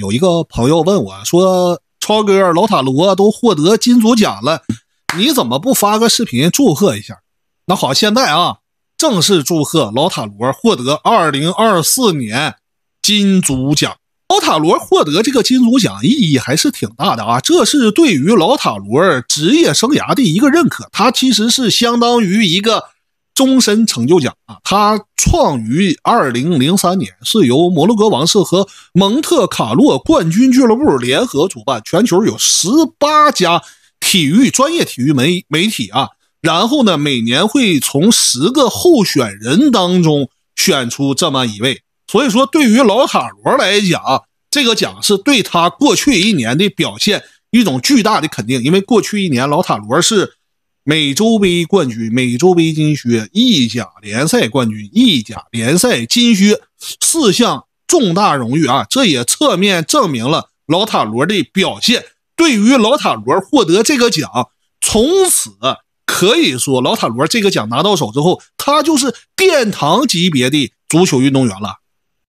有一个朋友问我说：“超哥，老塔罗都获得金主奖了，你怎么不发个视频祝贺一下？”那好，现在啊，正式祝贺老塔罗获得二零二四年金主奖。老塔罗获得这个金主奖意义还是挺大的啊，这是对于老塔罗职业生涯的一个认可。它其实是相当于一个。终身成就奖啊，它创于二零零三年，是由摩洛哥王室和蒙特卡洛冠军俱乐部联合主办。全球有十八家体育专业体育媒媒体啊，然后呢，每年会从十个候选人当中选出这么一位。所以说，对于老卡罗来讲，这个奖是对他过去一年的表现一种巨大的肯定。因为过去一年，老塔罗是。美洲杯冠军、美洲杯金靴、意甲联赛冠军、意甲联赛金靴，四项重大荣誉啊！这也侧面证明了老塔罗的表现。对于老塔罗获得这个奖，从此可以说老塔罗这个奖拿到手之后，他就是殿堂级别的足球运动员了。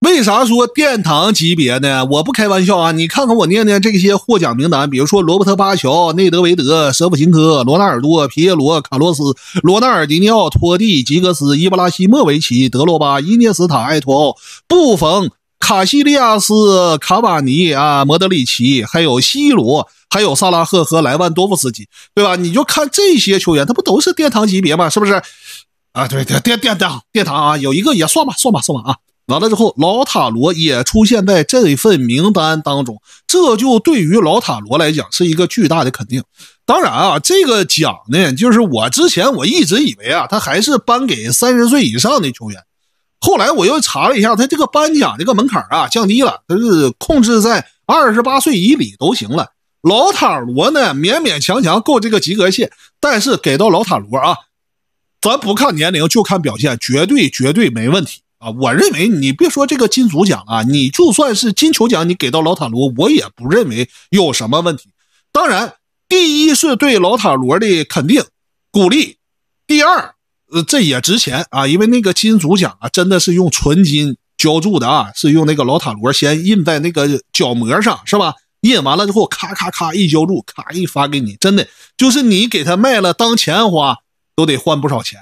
为啥说殿堂级别呢？我不开玩笑啊！你看看我念念这些获奖名单，比如说罗伯特·巴乔、内德维德、舍甫琴科、罗纳尔多、皮耶罗、卡洛斯、罗纳尔迪尼奥、托蒂、吉格斯、伊布拉希莫维奇、德罗巴、伊涅斯塔、埃托奥、布冯、卡西利亚斯、卡瓦尼啊，莫德里奇，还有西罗，还有萨拉赫和莱万多夫斯基，对吧？你就看这些球员，他不都是殿堂级别吗？是不是？啊，对，殿殿殿殿堂啊，有一个也算吧，算吧，算吧啊。完了之后，老塔罗也出现在这份名单当中，这就对于老塔罗来讲是一个巨大的肯定。当然啊，这个奖呢，就是我之前我一直以为啊，他还是颁给三十岁以上的球员。后来我又查了一下，他这个颁奖这个门槛啊降低了，他是控制在二十八岁以里都行了。老塔罗呢，勉勉强强够这个及格线，但是给到老塔罗啊，咱不看年龄，就看表现，绝对绝对没问题。啊，我认为你别说这个金足奖啊，你就算是金球奖，你给到老塔罗，我也不认为有什么问题。当然，第一是对老塔罗的肯定、鼓励；第二，呃，这也值钱啊，因为那个金足奖啊，真的是用纯金浇铸的啊，是用那个老塔罗先印在那个角膜上，是吧？印完了之后，咔咔咔一浇铸，咔一发给你，真的就是你给他卖了当钱花，都得换不少钱。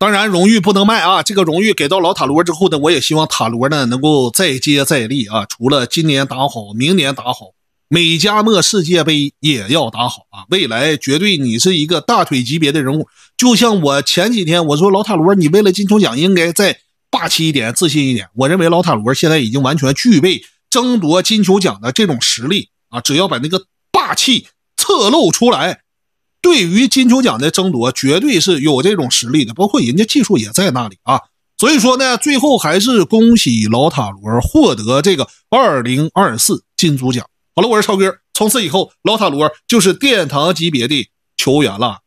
当然，荣誉不能卖啊！这个荣誉给到老塔罗之后呢，我也希望塔罗呢能够再接再厉啊！除了今年打好，明年打好，美加墨世界杯也要打好啊！未来绝对你是一个大腿级别的人物。就像我前几天我说老塔罗，你为了金球奖应该再霸气一点，自信一点。我认为老塔罗现在已经完全具备争夺金球奖的这种实力啊！只要把那个霸气侧漏出来。对于金球奖的争夺，绝对是有这种实力的，包括人家技术也在那里啊。所以说呢，最后还是恭喜老塔罗获得这个二零二四金球奖。好了，我是超哥，从此以后老塔罗就是殿堂级别的球员了。